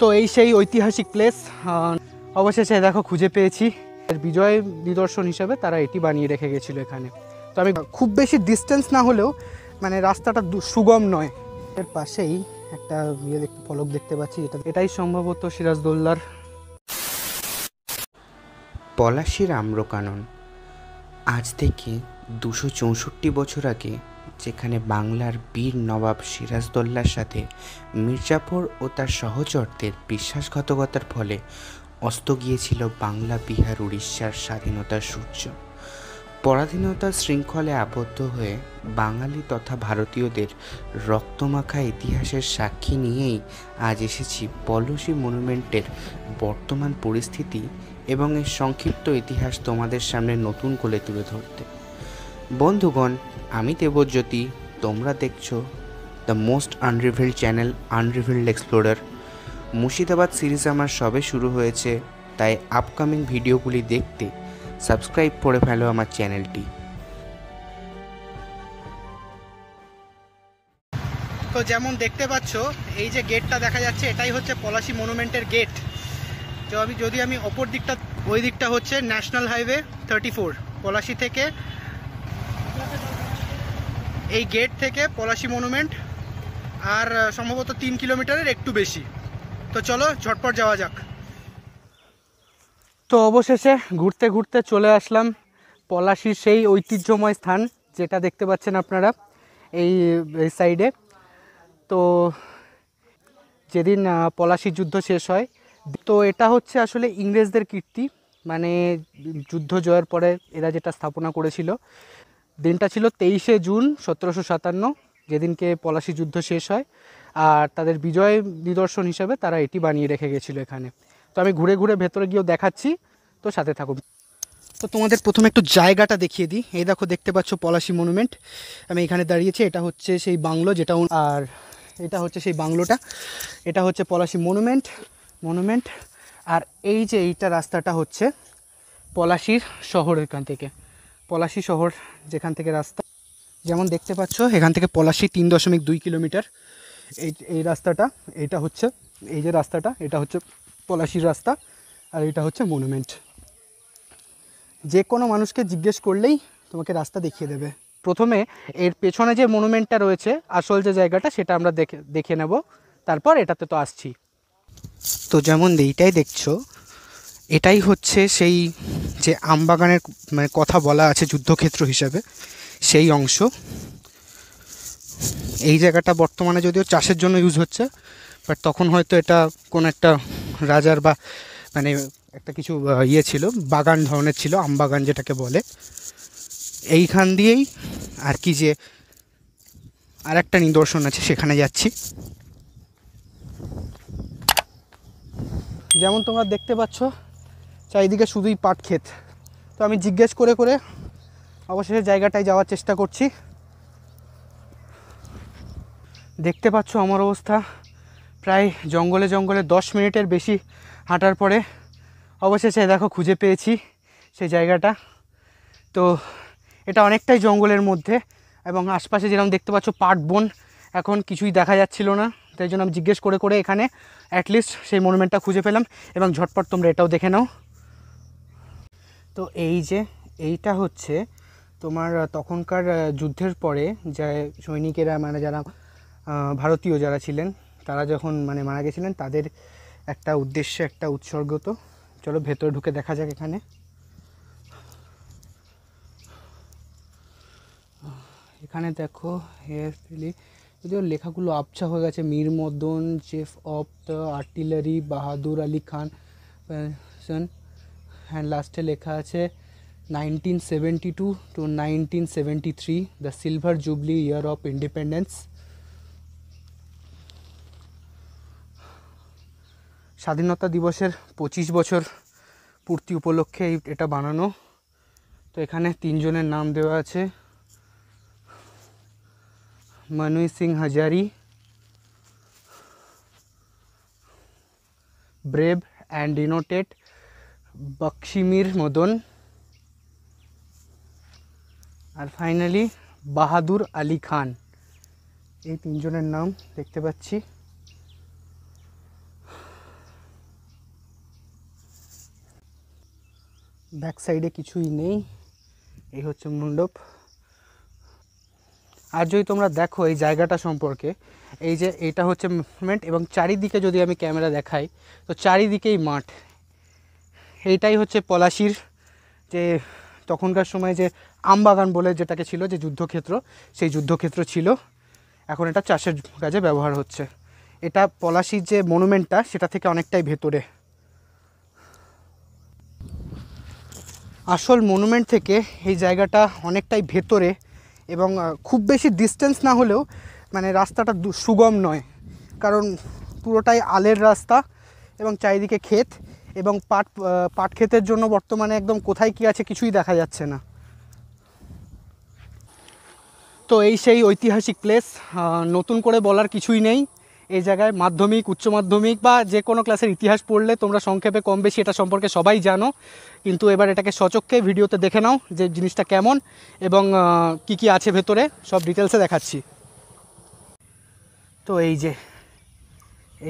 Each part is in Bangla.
তো এই সেই ঐতিহাসিক প্লেস অবশেষে দেখো খুঁজে পেয়েছি বিজয় নিদর্শন হিসেবে তারা এটি বানিয়ে রেখে গেছিলো এখানে তো আমি খুব বেশি ডিস্টেন্স না হলেও মানে রাস্তাটা সুগম নয় এর পাশেই একটা ইয়ে দেখতে ফলক দেখতে পাচ্ছি এটা এটাই সম্ভবত সিরাজদোল্লার পলাশির আম্রকানন আজ থেকে দুশো চৌষট্টি বছর আগে যেখানে বাংলার বীর নবাব সিরাজদোল্লার সাথে মির্জাফর ও তার সহচরদের বিশ্বাসঘাতকতার ফলে অস্ত গিয়েছিল বাংলা বিহার উড়িষ্যার স্বাধীনতার সূর্য পরাধীনতার শৃঙ্খলে আবদ্ধ হয়ে বাঙালি তথা ভারতীয়দের রক্তমাখা ইতিহাসের সাক্ষী নিয়েই আজ এসেছি পলসি মনুমেন্টের বর্তমান পরিস্থিতি এবং এর সংক্ষিপ্ত ইতিহাস তোমাদের সামনে নতুন করে তুলে ধরতে বন্ধুগণ আমি দেবজ্যোতি তোমরা দেখছো the most unrevealed channel unrevealed explorer Murshidabad series আমার সবে শুরু হয়েছে তাই আপকামিং ভিডিওগুলি দেখতে সাবস্ক্রাইব করে ফেলো আমার চ্যানেলটি তো যেমন দেখতে পাচ্ছ এই যে গেটটা দেখা যাচ্ছে এটাই হচ্ছে পলাশি মনুমেন্টের গেট তো আমি যদি আমি অপর দিকটা ওই দিকটা হচ্ছে national highway thirty four Palashi থেকে এই গেট থেকে পলাশি মনুমেন্ট আর সম্ভবত তিন কিলোমিটারের একটু বেশি তো চলো ঝটপট যাওয়া যাক তো অবশেষে ঘুরতে ঘুরতে চলে আসলাম পলাশির সেই ঐতিহ্যময় স্থান যেটা দেখতে পাচ্ছেন আপনারা এই সাইডে তো যেদিন পলাশির যুদ্ধ শেষ হয় তো এটা হচ্ছে আসলে ইংরেজদের কীর্তি মানে যুদ্ধ জয়ের পরে এরা যেটা স্থাপনা করেছিল দিনটা ছিল তেইশে জুন সতেরোশো সাতান্ন যেদিনকে পলাশি যুদ্ধ শেষ হয় আর তাদের বিজয় নিদর্শন হিসাবে তারা এটি বানিয়ে রেখে গেছিলো এখানে তো আমি ঘুরে ঘুরে ভেতরে গিয়েও দেখাচ্ছি তো সাথে থাকুন তো তোমাদের প্রথমে একটু জায়গাটা দেখিয়ে দিই এই দেখো দেখতে পাচ্ছ পলাশি মনুমেন্ট আমি এখানে দাঁড়িয়েছি এটা হচ্ছে সেই বাংলো যেটা আর এটা হচ্ছে সেই বাংলোটা এটা হচ্ছে পলাশি মনুমেন্ট মনুমেন্ট আর এই যে এইটা রাস্তাটা হচ্ছে পলাশির শহরের কান থেকে পলাশি শহর যেখান থেকে রাস্তা যেমন দেখতে পাচ্ছ এখান থেকে পলাশি তিন দশমিক দুই কিলোমিটার এই এই রাস্তাটা এটা হচ্ছে এই যে রাস্তাটা এটা হচ্ছে পলাশির রাস্তা আর এটা হচ্ছে মনুমেন্ট যে কোনো মানুষকে জিজ্ঞেস করলেই তোমাকে রাস্তা দেখিয়ে দেবে প্রথমে এর পেছনে যে মনুমেন্টটা রয়েছে আসল যে জায়গাটা সেটা আমরা দেখে দেখে নেব তারপর এটাতে তো আসছি তো যেমন এইটাই দেখছো এটাই হচ্ছে সেই যে আমবাগানের মানে কথা বলা আছে যুদ্ধক্ষেত্র হিসাবে সেই অংশ এই জায়গাটা বর্তমানে যদিও চাষের জন্য ইউজ হচ্ছে বাট তখন হয়তো এটা কোনো একটা রাজার বা মানে একটা কিছু ইয়ে ছিল বাগান ধরনের ছিল আমবাগান যেটাকে বলে এইখান দিয়েই আর কি যে আর একটা নিদর্শন আছে সেখানে যাচ্ছি যেমন তোমরা দেখতে পাচ্ছ চারিদিকে আচ্ছা, শুধুই পাট ক্ষেত তো আমি জিজ্ঞেস করে করে অবশেষে জায়গাটায় যাওয়ার চেষ্টা করছি দেখতে পাচ্ছ আমার অবস্থা প্রায় জঙ্গলে জঙ্গলে দশ মিনিটের বেশি হাঁটার পরে অবশেষে দেখো খুঁজে পেয়েছি সেই জায়গাটা তো এটা অনেকটাই জঙ্গলের মধ্যে এবং আশপাশে যেরকম দেখতে পাচ্ছ পাট বন এখন কিছুই দেখা যাচ্ছিল না তাই জন্য আমি জিজ্ঞেস করে করে এখানে অ্যাটলিস্ট সেই মনুমেন্টটা খুঁজে পেলাম এবং ঝটপট তোমরা এটাও দেখে নাও তো এই যে এইটা হচ্ছে তোমার তখনকার যুদ্ধের পরে যে সৈনিকেরা মানে যারা ভারতীয় যারা ছিলেন তারা যখন মানে মারা গেছিলেন তাদের একটা উদ্দেশ্যে একটা উৎসর্গ তো চলো ভেতরে ঢুকে দেখা যাক এখানে এখানে দেখো হেয়ারি যদিও লেখাগুলো আবছা হয়ে গেছে Mir Madan chief of the artillery Bahadur Ali Khan and লাস্টে লেখা আছে nineteen seventy two to nineteen seventy three the silver jubilee year of independence স্বাধীনতা দিবসের পঁচিশ বছর পূর্তি উপলক্ষে এটা বানানো তো এখানে তিনজনের নাম দেওয়া আছে মনুই সিং হাজারি ব্রেভ অ্যান্ড ইনোটেট বাকসিমির মদন আর ফাইনালি বাহাদুর আলী খান এই তিনজনের নাম দেখতে পাচ্ছি ব্যাক সাইডে কিছুই নেই এই হচ্ছে মণ্ডপ আর যদি তোমরা দেখো এই জায়গাটা সম্পর্কে এই যে এটা হচ্ছে মুভমেন্ট এবং চারিদিকে যদি আমি ক্যামেরা দেখাই তো চারিদিকেই মাঠ এইটাই হচ্ছে পলাশির যে তখনকার সময় যে আমবাগান বলে যেটাকে ছিল যে যুদ্ধক্ষেত্র সেই যুদ্ধক্ষেত্র ছিল এখন এটা চাষের কাজে ব্যবহার হচ্ছে এটা পলাশির যে মনুমেন্টটা সেটা থেকে অনেকটাই ভেতরে আসল মনুমেন্ট থেকে এই জায়গাটা অনেকটাই ভেতরে এবং খুব বেশি ডিস্টেন্স না হলেও মানে রাস্তাটা সুগম নয় কারণ পুরোটাই আলের রাস্তা এবং চারিদিকে ক্ষেত এবং পাট পাট ক্ষেতের জন্য বর্তমানে একদম কোথায় কি আছে কিছুই দেখা যাচ্ছে না তো এই সেই ঐতিহাসিক প্লেস নতুন করে বলার কিছুই নেই এই জায়গায় মাধ্যমিক উচ্চ মাধ্যমিক বা যে কোনো ক্লাসের ইতিহাস পড়লে তোমরা সংক্ষেপে কম বেশি এটা সম্পর্কে সবাই জানো কিন্তু এবার এটাকে সচক্ষে ভিডিওতে দেখে নাও যে জিনিসটা কেমন এবং কি কি আছে ভেতরে সব ডিটেলসে দেখাচ্ছি তো এই যে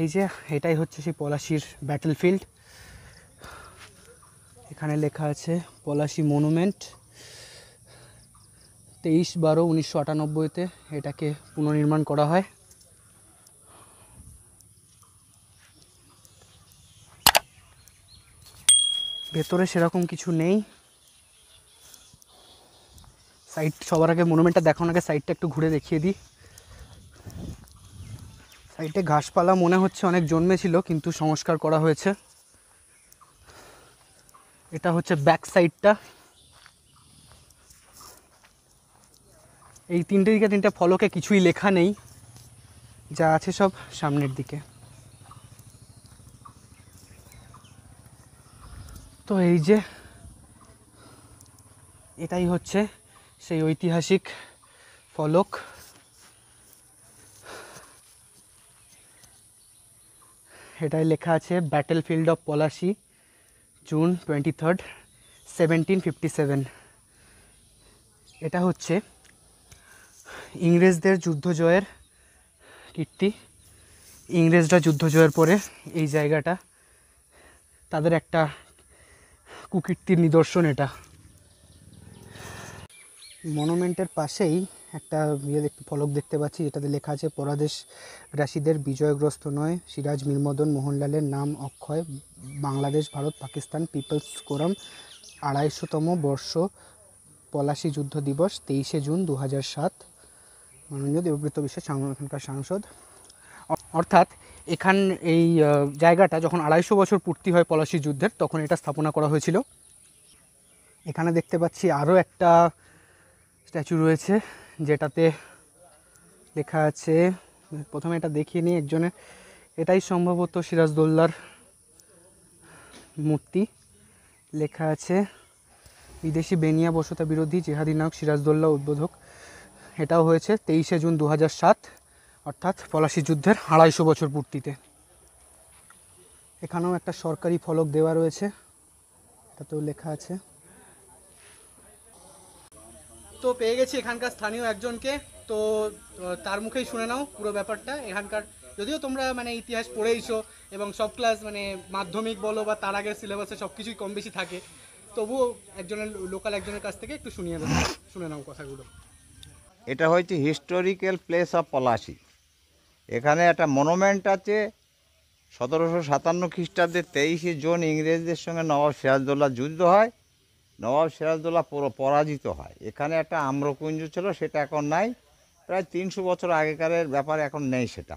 এই যে এটাই হচ্ছে সেই পলাশির ব্যাটেল ফিল্ড এখানে লেখা আছে পলাশি মনুমেন্ট তেইশ বারো উনিশশো আটানব্বইতে এটাকে পুনর্নির্মাণ করা হয় ভেতরে সেরকম কিছু নেই সাইড সবার আগে মনুমেন্টটা দেখানো আগে সাইডটা একটু ঘুরে দেখিয়ে দিই সাইডে ঘাসপালা মনে হচ্ছে অনেক জন্মেছিল কিন্তু সংস্কার করা হয়েছে এটা হচ্ছে ব্যাক সাইডটা এই তিনটে দিকে তিনটে ফলকে কিছুই লেখা নেই যা আছে সব সামনের দিকে তো এই যে এটাই হচ্ছে সেই ঐতিহাসিক ফলক এটাই লেখা আছে battlefield of Palashi June twenty third seventeen fifty seven এটা হচ্ছে ইংরেজদের যুদ্ধ জয়ের কীর্তি ইংরেজরা যুদ্ধ জয়ের পরে এই জায়গাটা তাদের একটা কুকীর্তির নিদর্শন এটা মনুমেন্টের পাশেই একটা ইয়ে ফলক দেখতে পাচ্ছি যেটাতে লেখা আছে পরাদেশ রাশিদের বিজয়গ্রস্ত নয় সিরাজ মীরমদন মোহনলালের নাম অক্ষয় বাংলাদেশ ভারত পাকিস্তান পিপলস ফোরাম আড়াইশোতম বর্ষ পলাশী যুদ্ধ দিবস তেইশে জুন দু সাত মাননীয় দেবব্রত বিশ্বাস এখানকার সাংসদ অর্থাৎ এখান এই জায়গাটা যখন আড়াইশো বছর পূর্তি হয় পলাশী যুদ্ধের তখন এটা স্থাপনা করা হয়েছিল এখানে দেখতে পাচ্ছি আরও একটা স্ট্যাচু রয়েছে যেটাতে লেখা আছে প্রথমে এটা দেখিয়ে নিই একজনের এটাই সম্ভবত সিরাজদোল্লার মূর্তি লেখা আছে বিদেশি বেনিয়া বসতা বিরোধী জেহাদি নায়ক সিরাজদোল্লা উদ্বোধক এটাও হয়েছে তেইশে জুন দু সাত অর্থাৎ পলাশি যুদ্ধের আড়াইশো বছর পূর্তিতে এখানেও একটা সরকারি ফলক দেওয়া রয়েছে এটাতেও লেখা আছে তো পেয়ে গেছি এখানকার স্থানীয় একজনকে তো তার মুখেই শুনে নাও পুরো ব্যাপারটা এখানকার যদিও তোমরা মানে ইতিহাস পড়েইছো এবং সব ক্লাস মানে মাধ্যমিক বলো বা তার আগের সিলেবাসে সব কিছুই কম বেশি থাকে তবুও একজনের লোকাল একজনের কাছ থেকে একটু শুনিয়ে দেবো শুনে নাও কথাগুলো এটা হয়েছে হিস্টোরিক্যাল প্লেস অফ পলাশি এখানে একটা মনুমেন্ট আছে সতেরোশো সাতান্ন খ্রিস্টাব্দে তেইশে জুন ইংরেজদের সঙ্গে নবাব সিরাজদৌল্লার যুদ্ধ হয় নবাব সিরাজদৌল্লা পরাজিত হয় এখানে একটা আম্রকুঞ্জ ছিল সেটা এখন নাই প্রায় তিনশো বছর আগেকারের ব্যাপার এখন নেই সেটা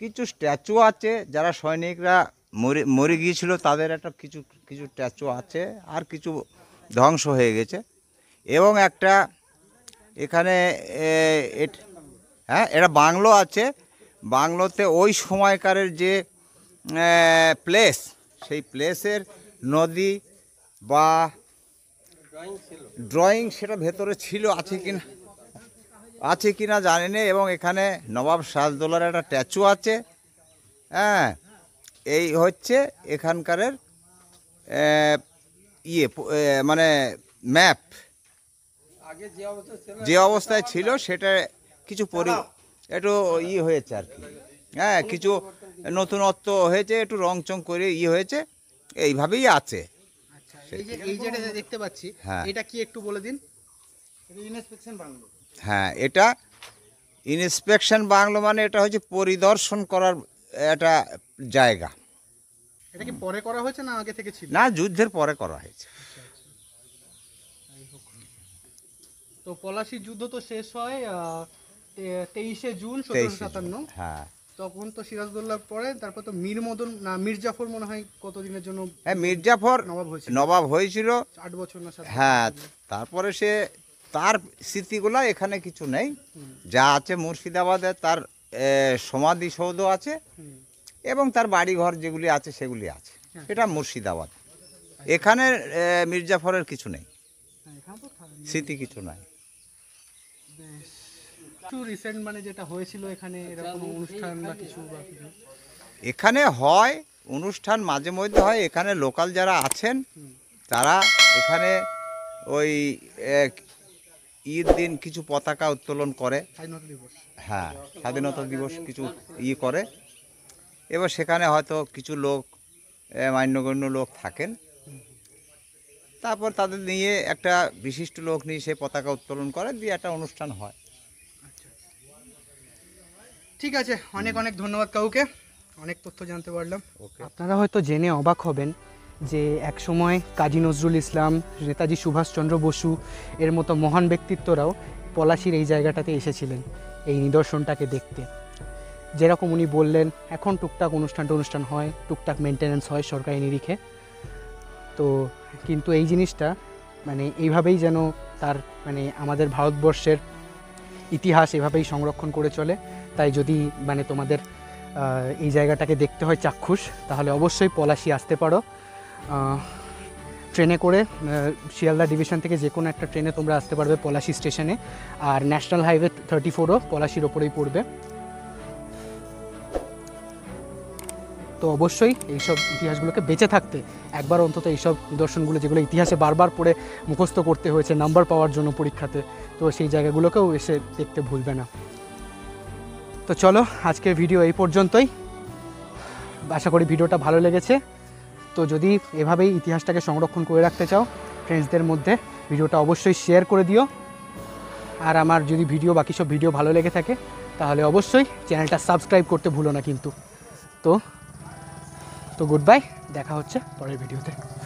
কিছু স্ট্যাচু আছে যারা সৈনিকরা মরে মরে গিয়েছিল তাদের একটা কিছু কিছু স্ট্যাচু আছে আর কিছু ধ্বংস হয়ে গেছে এবং একটা এখানে হ্যাঁ এটা বাংলো আছে বাংলোতে ওই সময়কারের যে প্লেস সেই প্লেসের নদী বা ড্রয়িং সেটা ভেতরে ছিল আছে কি না আছে কি না জানি না এবং এখানে নবাব সাজদোলার একটা ট্যাচু আছে হ্যাঁ এই হচ্ছে এখানকারের ইয়ে মানে ম্যাপ যে অবস্থায় ছিল সেটা কিছু পরি একটু ই হয়েছে আর কি হ্যাঁ কিছু নতুনত্ব হয়েছে একটু রং চং করে ই হয়েছে এইভাবেই আছে দেখতে পাচ্ছি হ্যাঁ এটা কি একটু বলে দিন বাংলো হ্যাঁ এটা ইনস্পেকশন বাংলো মানে এটা হচ্ছে পরিদর্শন করার একটা জায়গা এটা কি পরে করা হয়েছে না আগে থেকে ছিল না যুদ্ধের পরে করা হয়েছে তো পলাশি যুদ্ধ তো শেষ হয় তেইশে জুন সতেরোশো সাতান্ন হ্যাঁ তখন তো সিরাজদৌল্লার পরে তারপর তো মীর মদন না মির্জাফর মনে হয় কতদিনের জন্য হ্যাঁ মির্জাফর নবাব হয়েছিল নবাব হয়েছিল আট বছর না হ্যাঁ তারপরে সে তার স্মৃতিগুলো এখানে কিছু নেই যা আছে মুর্শিদাবাদে তার সমাধিসৌধ আছে এবং তার বাড়িঘর যেগুলি আছে সেগুলি আছে এটা হ্যাঁ। মুর্শিদাবাদ এখানে মির্জাফরের কিছু নেই হ্যাঁ, স্মৃতি কিছু নাই মানে আচ্ছা, এখানে হয় অনুষ্ঠান মাঝে মধ্যে হয় এখানে লোকাল যারা আছেন তারা এখানে ওই ঈদ দিন কিছু পতাকা উত্তোলন করে হ্যাঁ স্বাধীনতা দিবস কিছু ই ইয়ে করে এবার সেখানে হয়তো কিছু লোক মান্যগণ্য লোক থাকেন তারপর তাদের নিয়ে একটা বিশিষ্ট লোক নিয়ে সে পতাকা উত্তোলন করে দিয়ে একটা অনুষ্ঠান হয় ঠিক আছে অনেক অনেক ধন্যবাদ কাউকে অনেক তথ্য জানতে পারলাম আপনারা হয়তো জেনে অবাক হবেন যে এক সময় কাজী নজরুল ইসলাম নেতাজি সুভাষচন্দ্র বসু এর মতো মহান ব্যক্তিত্বরাও পলাশির এই জায়গাটাতে এসেছিলেন এই নিদর্শনটাকে দেখতে যেরকম উনি বললেন এখন টুকটাক অনুষ্ঠান অনুষ্ঠান হয় টুকটাক মেনটেন্যান্স হয় সরকারি নিরিখে তো কিন্তু এই জিনিসটা মানে এইভাবেই যেন তার মানে আমাদের ভারতবর্ষের ইতিহাস এভাবেই সংরক্ষণ করে চলে তাই যদি মানে তোমাদের এই জায়গাটাকে দেখতে হয় চাক্ষুষ তাহলে অবশ্যই পলাশি আসতে পারো ট্রেনে করে শিয়ালদা ডিভিশন থেকে যে কোনো একটা ট্রেনে তোমরা আসতে পারবে পলাশি স্টেশনে আর ন্যাশনাল হাইওয়ে থার্টি ফোরও পলাশির ওপরেই পড়বে তো অবশ্যই এইসব ইতিহাসগুলোকে বেঁচে থাকতে একবার অন্তত এইসব নিদর্শনগুলো যেগুলো ইতিহাসে বারবার পড়ে মুখস্থ করতে হয়েছে নাম্বার পাওয়ার জন্য পরীক্ষাতে তো সেই জায়গাগুলোকেও এসে দেখতে ভুলবে না তো চলো আজকে ভিডিও এই পর্যন্তই আশা করি ভিডিওটা ভালো লেগেছে তো যদি এভাবেই ইতিহাসটাকে সংরক্ষণ করে রাখতে চাও ফ্রেন্ডসদের মধ্যে ভিডিওটা অবশ্যই শেয়ার করে দিও আর আমার যদি ভিডিও বাকি সব ভিডিও ভালো লেগে থাকে তাহলে অবশ্যই চ্যানেলটা সাবস্ক্রাইব করতে ভুলো না কিন্তু তো তো গুড বাই দেখা হচ্ছে পরের ভিডিওতে